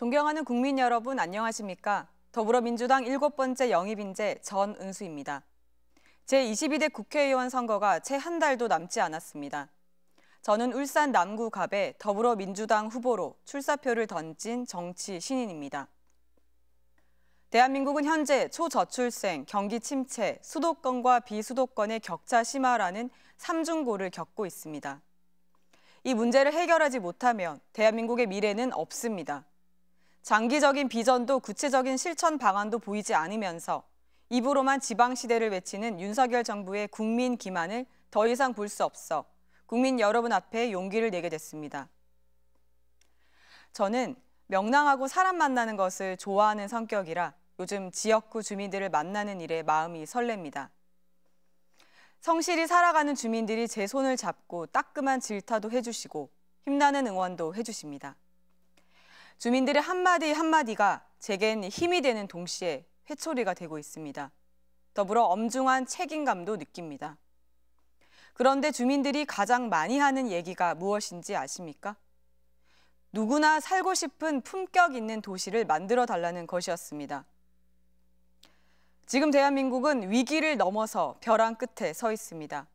존경하는 국민 여러분 안녕하십니까? 더불어민주당 일곱 번째 영입인재 전은수입니다. 제22대 국회의원 선거가 채 한 달도 남지 않았습니다. 저는 울산 남구 갑에 더불어민주당 후보로 출사표를 던진 정치 신인입니다. 대한민국은 현재 초저출생, 경기 침체, 수도권과 비수도권의 격차 심화라는 삼중고를 겪고 있습니다. 이 문제를 해결하지 못하면 대한민국의 미래는 없습니다. 장기적인 비전도 구체적인 실천 방안도 보이지 않으면서 입으로만 지방시대를 외치는 윤석열 정부의 국민 기만을 더 이상 볼 수 없어 국민 여러분 앞에 용기를 내게 됐습니다. 저는 명랑하고 사람 만나는 것을 좋아하는 성격이라 요즘 지역구 주민들을 만나는 일에 마음이 설렙니다. 성실히 살아가는 주민들이 제 손을 잡고 따끔한 질타도 해주시고 힘나는 응원도 해주십니다. 주민들의 한마디 한마디가 제겐 힘이 되는 동시에 회초리가 되고 있습니다. 더불어 엄중한 책임감도 느낍니다. 그런데 주민들이 가장 많이 하는 얘기가 무엇인지 아십니까? 누구나 살고 싶은 품격 있는 도시를 만들어 달라는 것이었습니다. 지금 대한민국은 위기를 넘어서 벼랑 끝에 서 있습니다.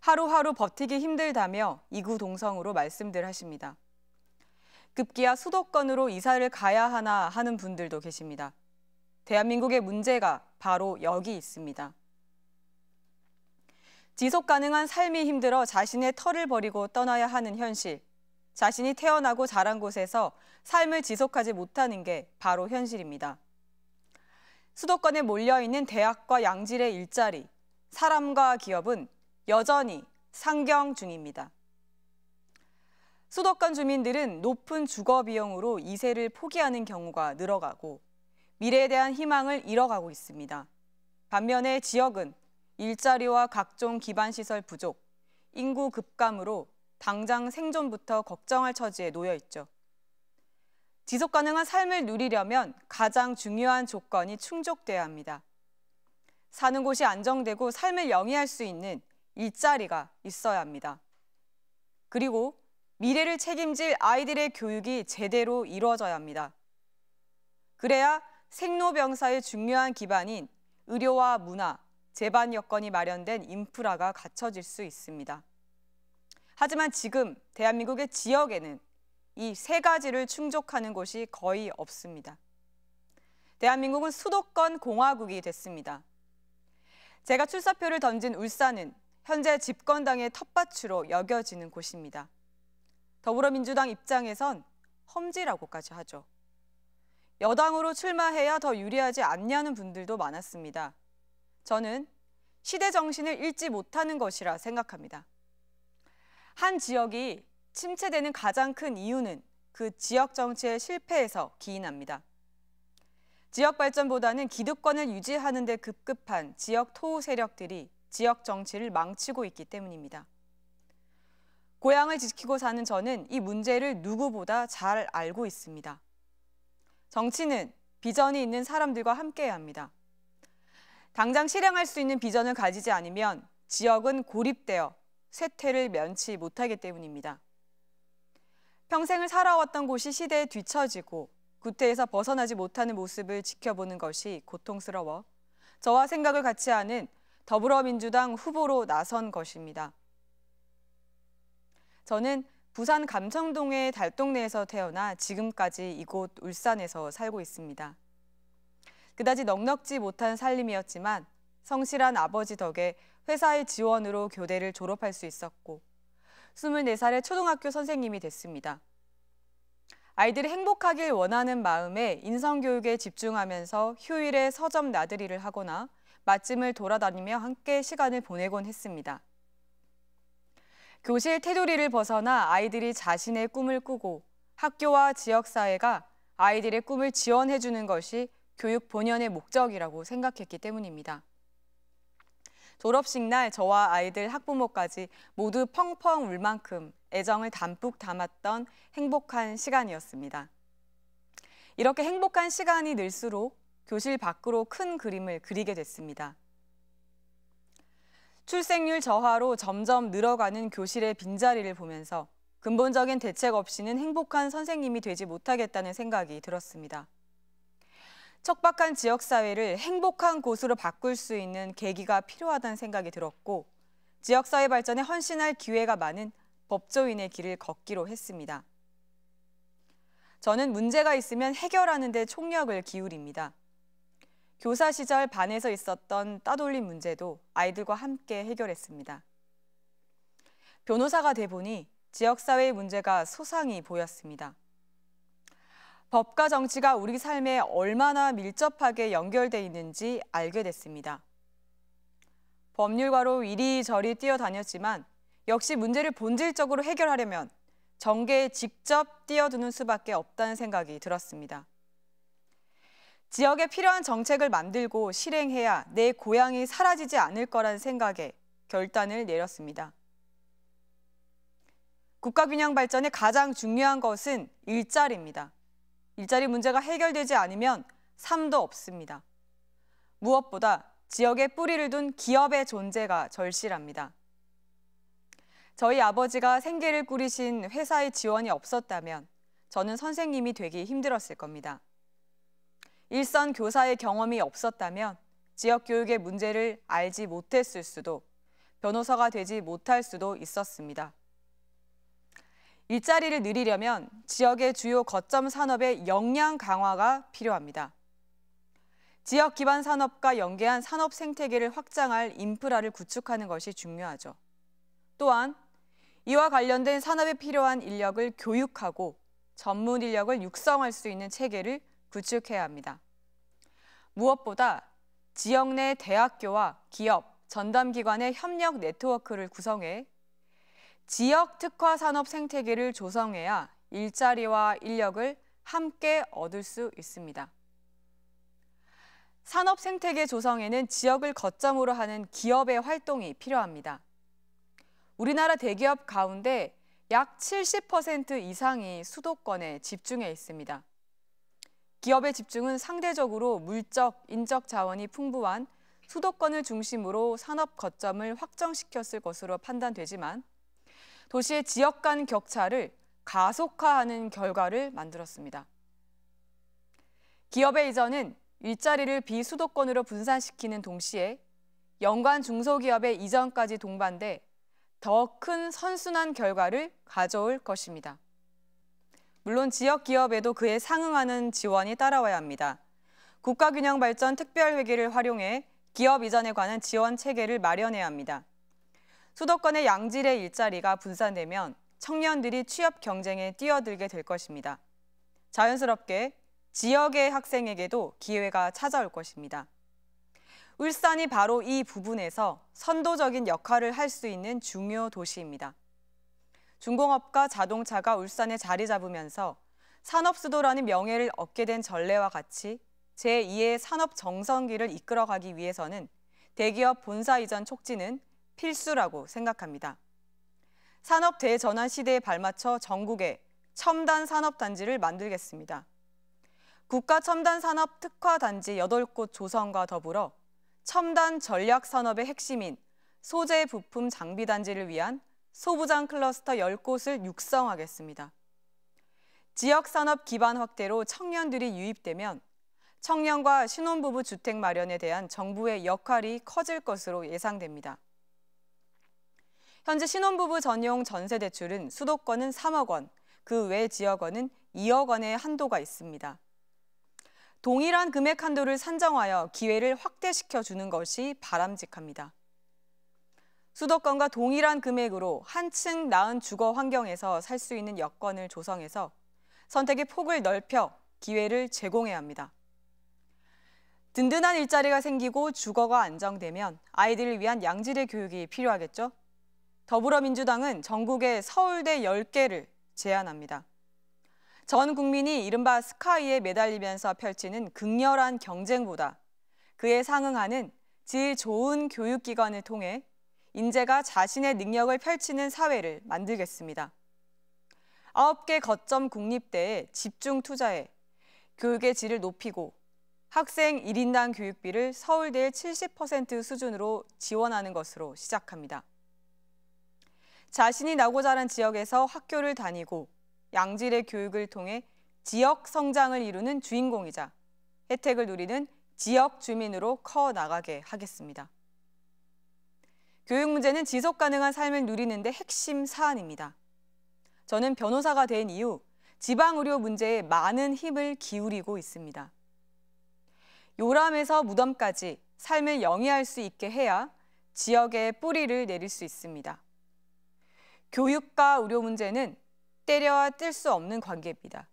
하루하루 버티기 힘들다며 이구동성으로 말씀들 하십니다. 급기야 수도권으로 이사를 가야 하나 하는 분들도 계십니다. 대한민국의 문제가 바로 여기 있습니다. 지속 가능한 삶이 힘들어 자신의 털을 버리고 떠나야 하는 현실. 자신이 태어나고 자란 곳에서 삶을 지속하지 못하는 게 바로 현실입니다. 수도권에 몰려있는 대학과 양질의 일자리, 사람과 기업은 여전히 상경 중입니다. 수도권 주민들은 높은 주거 비용으로 이세를 포기하는 경우가 늘어가고 미래에 대한 희망을 잃어가고 있습니다. 반면에 지역은 일자리와 각종 기반시설 부족, 인구 급감으로 당장 생존부터 걱정할 처지에 놓여 있죠. 지속 가능한 삶을 누리려면 가장 중요한 조건이 충족돼야 합니다. 사는 곳이 안정되고 삶을 영위할 수 있는 일자리가 있어야 합니다. 그리고 미래를 책임질 아이들의 교육이 제대로 이루어져야 합니다. 그래야 생로병사의 중요한 기반인 의료와 문화, 재반 여건이 마련된 인프라가 갖춰질 수 있습니다. 하지만 지금 대한민국의 지역에는 이 세 가지를 충족하는 곳이 거의 없습니다. 대한민국은 수도권 공화국이 됐습니다. 제가 출사표를 던진 울산은 현재 집권당의 텃밭으로 여겨지는 곳입니다. 더불어민주당 입장에선 험지라고까지 하죠. 여당으로 출마해야 더 유리하지 않냐는 분들도 많았습니다. 저는 시대 정신을 잃지 못하는 것이라 생각합니다. 한 지역이 침체되는 가장 큰 이유는 그 지역 정치의 실패에서 기인합니다. 지역 발전보다는 기득권을 유지하는 데 급급한 지역 토우 세력들이 지역 정치를 망치고 있기 때문입니다. 고향을 지키고 사는 저는 이 문제를 누구보다 잘 알고 있습니다. 정치는 비전이 있는 사람들과 함께해야 합니다. 당장 실행할 수 있는 비전을 가지지 않으면 지역은 고립되어 쇠퇴를 면치 못하기 때문입니다. 평생을 살아왔던 곳이 시대에 뒤처지고 구태에서 벗어나지 못하는 모습을 지켜보는 것이 고통스러워 저와 생각을 같이 하는 더불어민주당 후보로 나선 것입니다. 저는 부산 감청동의 달동네에서 태어나 지금까지 이곳 울산에서 살고 있습니다. 그다지 넉넉지 못한 살림이었지만 성실한 아버지 덕에 회사의 지원으로 교대를 졸업할 수 있었고 24살에 초등학교 선생님이 됐습니다. 아이들이 행복하길 원하는 마음에 인성교육에 집중하면서 휴일에 서점 나들이를 하거나 맛집을 돌아다니며 함께 시간을 보내곤 했습니다. 교실 테두리를 벗어나 아이들이 자신의 꿈을 꾸고 학교와 지역사회가 아이들의 꿈을 지원해주는 것이 교육 본연의 목적이라고 생각했기 때문입니다. 졸업식 날 저와 아이들 학부모까지 모두 펑펑 울 만큼 애정을 담뿍 담았던 행복한 시간이었습니다. 이렇게 행복한 시간이 늘수록 교실 밖으로 큰 그림을 그리게 됐습니다. 출생률 저하로 점점 늘어가는 교실의 빈자리를 보면서 근본적인 대책 없이는 행복한 선생님이 되지 못하겠다는 생각이 들었습니다. 척박한 지역사회를 행복한 곳으로 바꿀 수 있는 계기가 필요하다는 생각이 들었고 지역사회 발전에 헌신할 기회가 많은 법조인의 길을 걷기로 했습니다. 저는 문제가 있으면 해결하는 데 총력을 기울입니다. 교사 시절 반에서 있었던 따돌림 문제도 아이들과 함께 해결했습니다. 변호사가 돼 보니 지역사회의 문제가 소상히 보였습니다. 법과 정치가 우리 삶에 얼마나 밀접하게 연결돼 있는지 알게 됐습니다. 법률가로 이리저리 뛰어다녔지만 역시 문제를 본질적으로 해결하려면 정계에 직접 뛰어드는 수밖에 없다는 생각이 들었습니다. 지역에 필요한 정책을 만들고 실행해야 내 고향이 사라지지 않을 거란 생각에 결단을 내렸습니다. 국가균형 발전의 가장 중요한 것은 일자리입니다. 일자리 문제가 해결되지 않으면 삶도 없습니다. 무엇보다 지역에 뿌리를 둔 기업의 존재가 절실합니다. 저희 아버지가 생계를 꾸리신 회사의 지원이 없었다면 저는 선생님이 되기 힘들었을 겁니다. 일선 교사의 경험이 없었다면 지역 교육의 문제를 알지 못했을 수도, 변호사가 되지 못할 수도 있었습니다. 일자리를 늘리려면 지역의 주요 거점 산업의 역량 강화가 필요합니다. 지역 기반 산업과 연계한 산업 생태계를 확장할 인프라를 구축하는 것이 중요하죠. 또한 이와 관련된 산업에 필요한 인력을 교육하고 전문 인력을 육성할 수 있는 체계를 구축해야 합니다. 무엇보다 지역 내 대학교와 기업, 전담기관의 협력 네트워크를 구성해 지역 특화 산업 생태계를 조성해야 일자리와 인력을 함께 얻을 수 있습니다. 산업 생태계 조성에는 지역을 거점으로 하는 기업의 활동이 필요합니다. 우리나라 대기업 가운데 약 70% 이상이 수도권에 집중해 있습니다. 기업의 집중은 상대적으로 물적, 인적 자원이 풍부한 수도권을 중심으로 산업 거점을 확정시켰을 것으로 판단되지만 도시의 지역 간 격차를 가속화하는 결과를 만들었습니다. 기업의 이전은 일자리를 비수도권으로 분산시키는 동시에 연관 중소기업의 이전까지 동반돼 더 큰 선순환 결과를 가져올 것입니다. 물론 지역 기업에도 그에 상응하는 지원이 따라와야 합니다. 국가균형발전 특별회계를 활용해 기업 이전에 관한 지원 체계를 마련해야 합니다. 수도권의 양질의 일자리가 분산되면 청년들이 취업 경쟁에 뛰어들게 될 것입니다. 자연스럽게 지역의 학생에게도 기회가 찾아올 것입니다. 울산이 바로 이 부분에서 선도적인 역할을 할 수 있는 중요 도시입니다. 중공업과 자동차가 울산에 자리 잡으면서 산업 수도라는 명예를 얻게 된 전례와 같이 제2의 산업 정성기를 이끌어가기 위해서는 대기업 본사 이전 촉진은 필수라고 생각합니다. 산업 대전환 시대에 발맞춰 전국에 첨단 산업 단지를 만들겠습니다. 국가 첨단 산업 특화 단지 8곳 조성과 더불어 첨단 전략 산업의 핵심인 소재 부품 장비 단지를 위한 소부장 클러스터 10곳을 육성하겠습니다. 지역산업 기반 확대로 청년들이 유입되면 청년과 신혼부부 주택 마련에 대한 정부의 역할이 커질 것으로 예상됩니다. 현재 신혼부부 전용 전세대출은 수도권은 3억 원, 그 외 지역원은 2억 원의 한도가 있습니다. 동일한 금액 한도를 산정하여 기회를 확대시켜 주는 것이 바람직합니다. 수도권과 동일한 금액으로 한층 나은 주거 환경에서 살 수 있는 여건을 조성해서 선택의 폭을 넓혀 기회를 제공해야 합니다. 든든한 일자리가 생기고 주거가 안정되면 아이들을 위한 양질의 교육이 필요하겠죠? 더불어민주당은 전국에 서울대 10개를 제안합니다. 전 국민이 이른바 스카이에 매달리면서 펼치는 극렬한 경쟁보다 그에 상응하는 질 좋은 교육기관을 통해 인재가 자신의 능력을 펼치는 사회를 만들겠습니다. 아홉 개 거점 국립대에 집중 투자해 교육의 질을 높이고 학생 1인당 교육비를 서울대의 70% 수준으로 지원하는 것으로 시작합니다. 자신이 나고 자란 지역에서 학교를 다니고 양질의 교육을 통해 지역 성장을 이루는 주인공이자 혜택을 누리는 지역 주민으로 커 나가게 하겠습니다. 교육 문제는 지속 가능한 삶을 누리는 데 핵심 사안입니다. 저는 변호사가 된 이후 지방 의료 문제에 많은 힘을 기울이고 있습니다. 요람에서 무덤까지 삶을 영위할 수 있게 해야 지역의 뿌리를 내릴 수 있습니다. 교육과 의료 문제는 때려와 뜰 수 없는 관계입니다.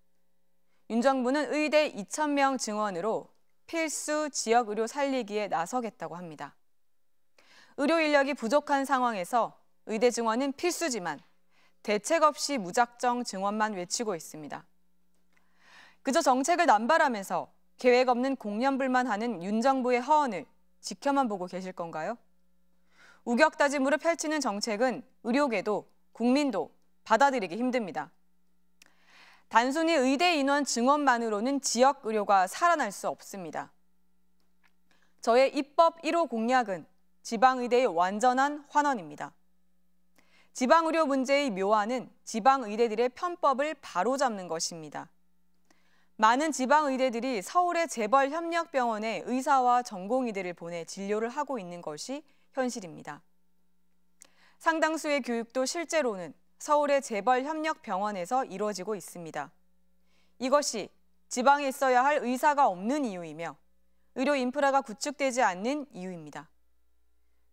윤 정부는 의대 2,000명 증원으로 필수 지역 의료 살리기에 나서겠다고 합니다. 의료 인력이 부족한 상황에서 의대 증원은 필수지만 대책 없이 무작정 증원만 외치고 있습니다. 그저 정책을 남발하면서 계획 없는 공연불만 하는 윤 정부의 허언을 지켜만 보고 계실 건가요? 우격다짐으로 펼치는 정책은 의료계도 국민도 받아들이기 힘듭니다. 단순히 의대 인원 증원만으로는 지역 의료가 살아날 수 없습니다. 저의 입법 1호 공약은 지방의대의 완전한 환원입니다. 지방의료 문제의 묘안은 지방의대들의 편법을 바로잡는 것입니다. 많은 지방의대들이 서울의 재벌 협력병원에 의사와 전공의들을 보내 진료를 하고 있는 것이 현실입니다. 상당수의 교육도 실제로는 서울의 재벌 협력병원에서 이루어지고 있습니다. 이것이 지방에 있어야 할 의사가 없는 이유이며 의료 인프라가 구축되지 않는 이유입니다.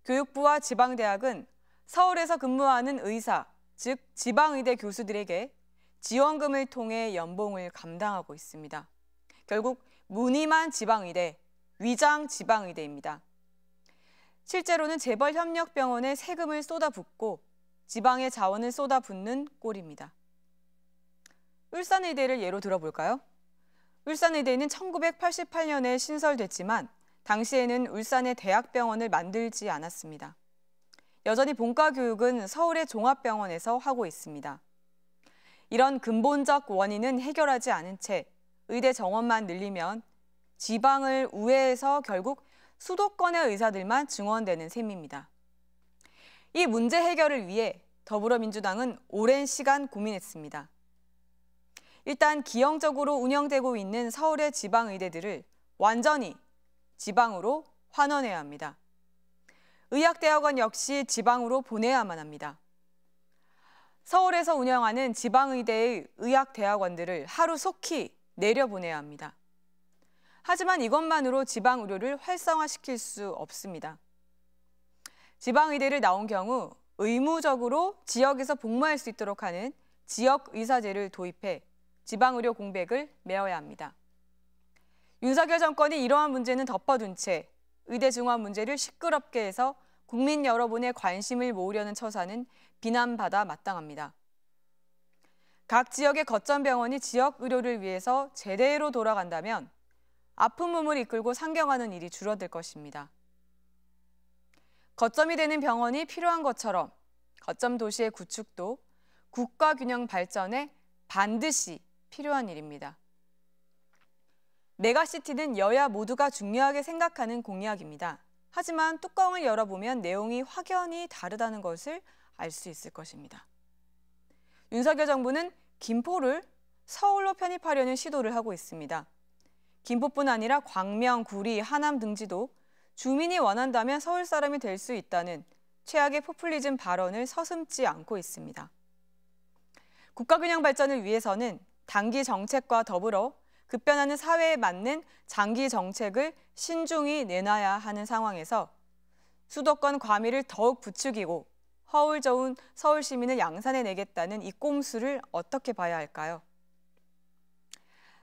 교육부와 지방대학은 서울에서 근무하는 의사, 즉 지방의대 교수들에게 지원금을 통해 연봉을 감당하고 있습니다. 결국 무늬만 지방의대, 위장 지방의대입니다. 실제로는 재벌협력병원에 세금을 쏟아붓고 지방의 자원을 쏟아붓는 꼴입니다. 울산의대를 예로 들어볼까요? 울산의대는 1988년에 신설됐지만 당시에는 울산의 대학병원을 만들지 않았습니다. 여전히 본과 교육은 서울의 종합병원에서 하고 있습니다. 이런 근본적 원인은 해결하지 않은 채 의대 정원만 늘리면 지방을 우회해서 결국 수도권의 의사들만 증원되는 셈입니다. 이 문제 해결을 위해 더불어민주당은 오랜 시간 고민했습니다. 일단 기형적으로 운영되고 있는 서울의 지방의대들을 완전히 지방으로 환원해야 합니다. 의학대학원 역시 지방으로 보내야만 합니다. 서울에서 운영하는 지방의대의 의학대학원들을 하루 속히 내려보내야 합니다. 하지만 이것만으로 지방의료를 활성화시킬 수 없습니다. 지방의대를 나온 경우 의무적으로 지역에서 복무할 수 있도록 하는 지역의사제를 도입해 지방의료 공백을 메워야 합니다. 윤석열 정권이 이러한 문제는 덮어둔 채 의대 증원 문제를 시끄럽게 해서 국민 여러분의 관심을 모으려는 처사는 비난받아 마땅합니다. 각 지역의 거점 병원이 지역 의료를 위해서 제대로 돌아간다면 아픈 몸을 이끌고 상경하는 일이 줄어들 것입니다. 거점이 되는 병원이 필요한 것처럼 거점 도시의 구축도 국가 균형 발전에 반드시 필요한 일입니다. 메가시티는 여야 모두가 중요하게 생각하는 공약입니다. 하지만 뚜껑을 열어보면 내용이 확연히 다르다는 것을 알 수 있을 것입니다. 윤석열 정부는 김포를 서울로 편입하려는 시도를 하고 있습니다. 김포뿐 아니라 광명, 구리, 하남 등지도 주민이 원한다면 서울 사람이 될 수 있다는 최악의 포퓰리즘 발언을 서슴지 않고 있습니다. 국가균형 발전을 위해서는 단기 정책과 더불어 급변하는 사회에 맞는 장기 정책을 신중히 내놔야 하는 상황에서 수도권 과밀을 더욱 부추기고 허울 저은 서울 시민을 양산해 내겠다는 이 꼼수를 어떻게 봐야 할까요?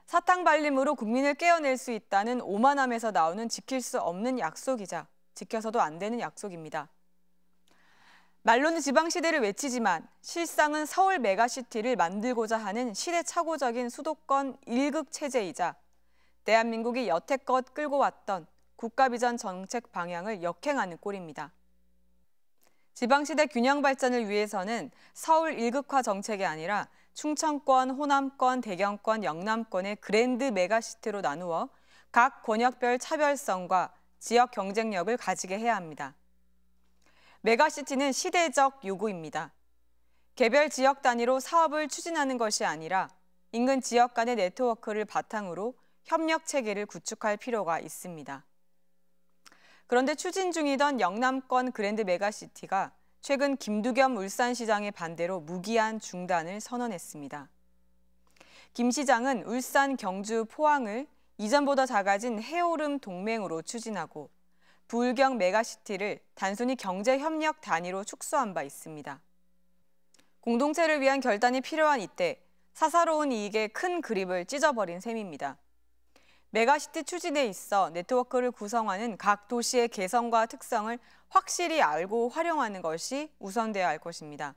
사탕 발림으로 국민을 깨어낼 수 있다는 오만함에서 나오는 지킬 수 없는 약속이자 지켜서도 안 되는 약속입니다. 말로는 지방시대를 외치지만 실상은 서울 메가시티를 만들고자 하는 시대착오적인 수도권 1극 체제이자 대한민국이 여태껏 끌고 왔던 국가비전 정책 방향을 역행하는 꼴입니다. 지방시대 균형 발전을 위해서는 서울 1극화 정책이 아니라 충청권, 호남권, 대경권, 영남권의 그랜드 메가시티로 나누어 각 권역별 차별성과 지역 경쟁력을 가지게 해야 합니다. 메가시티는 시대적 요구입니다. 개별 지역 단위로 사업을 추진하는 것이 아니라 인근 지역 간의 네트워크를 바탕으로 협력 체계를 구축할 필요가 있습니다. 그런데 추진 중이던 영남권 그랜드 메가시티가 최근 김두겸 울산시장의 반대로 무기한 중단을 선언했습니다. 김 시장은 울산, 경주, 포항을 이전보다 작아진 해오름 동맹으로 추진하고 불경 메가시티를 단순히 경제협력 단위로 축소한 바 있습니다. 공동체를 위한 결단이 필요한 이때 사사로운 이익에큰 그립을 찢어버린 셈입니다. 메가시티 추진에 있어 네트워크를 구성하는 각 도시의 개성과 특성을 확실히 알고 활용하는 것이 우선돼야 할 것입니다.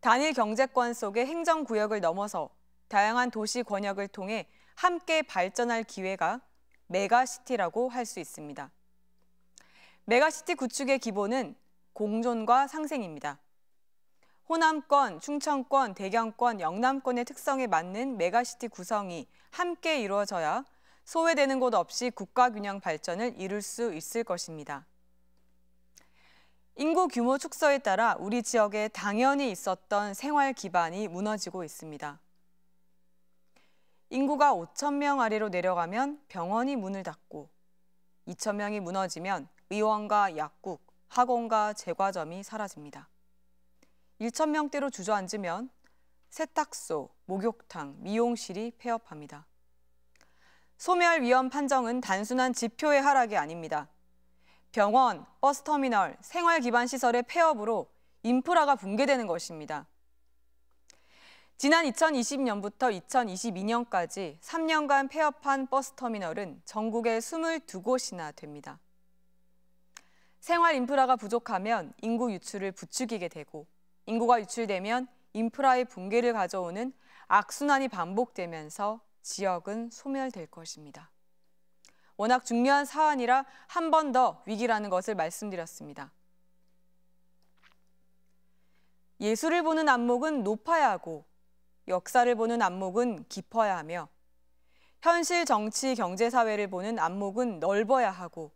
단일 경제권 속의 행정구역을 넘어서 다양한 도시 권역을 통해 함께 발전할 기회가 메가시티라고 할 수 있습니다. 메가시티 구축의 기본은 공존과 상생입니다. 호남권, 충청권, 대경권, 영남권의 특성에 맞는 메가시티 구성이 함께 이루어져야 소외되는 곳 없이 국가균형 발전을 이룰 수 있을 것입니다. 인구 규모 축소에 따라 우리 지역에 당연히 있었던 생활 기반이 무너지고 있습니다. 인구가 5천 명 아래로 내려가면 병원이 문을 닫고 2천 명이 무너지면 의원과 약국, 학원과 제과점이 사라집니다. 1 0명대로 주저앉으면 세탁소, 목욕탕, 미용실이 폐업합니다. 소멸 위험 판정은 단순한 지표의 하락이 아닙니다. 병원, 버스터미널, 생활기반시설의 폐업으로 인프라가 붕괴되는 것입니다. 지난 2020년부터 2022년까지 3년간 폐업한 버스터미널은 전국에 22곳이나 됩니다. 생활 인프라가 부족하면 인구 유출을 부추기게 되고 인구가 유출되면 인프라의 붕괴를 가져오는 악순환이 반복되면서 지역은 소멸될 것입니다. 워낙 중요한 사안이라 한 번 더 위기라는 것을 말씀드렸습니다. 예술을 보는 안목은 높아야 하고 역사를 보는 안목은 깊어야 하며 현실 정치 경제 사회를 보는 안목은 넓어야 하고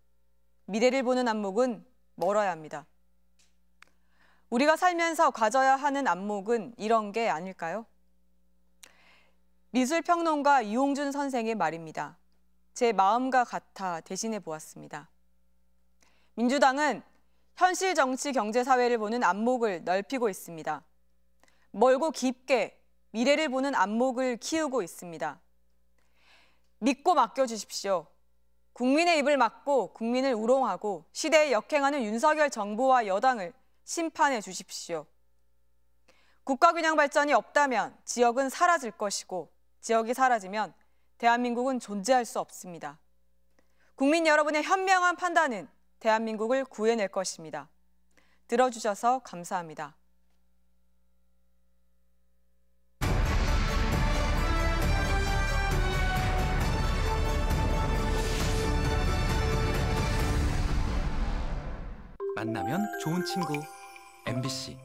미래를 보는 안목은 멀어야 합니다. 우리가 살면서 가져야 하는 안목은 이런 게 아닐까요? 미술평론가 이홍준 선생의 말입니다. 제 마음과 같아 대신해 보았습니다. 민주당은 현실 정치 경제 사회를 보는 안목을 넓히고 있습니다. 멀고 깊게 미래를 보는 안목을 키우고 있습니다. 믿고 맡겨주십시오. 국민의 입을 막고 국민을 우롱하고 시대에 역행하는 윤석열 정부와 여당을 심판해 주십시오. 국가균형 발전이 없다면 지역은 사라질 것이고 지역이 사라지면 대한민국은 존재할 수 없습니다. 국민 여러분의 현명한 판단은 대한민국을 구해낼 것입니다. 들어주셔서 감사합니다. 만나면 좋은 친구 MBC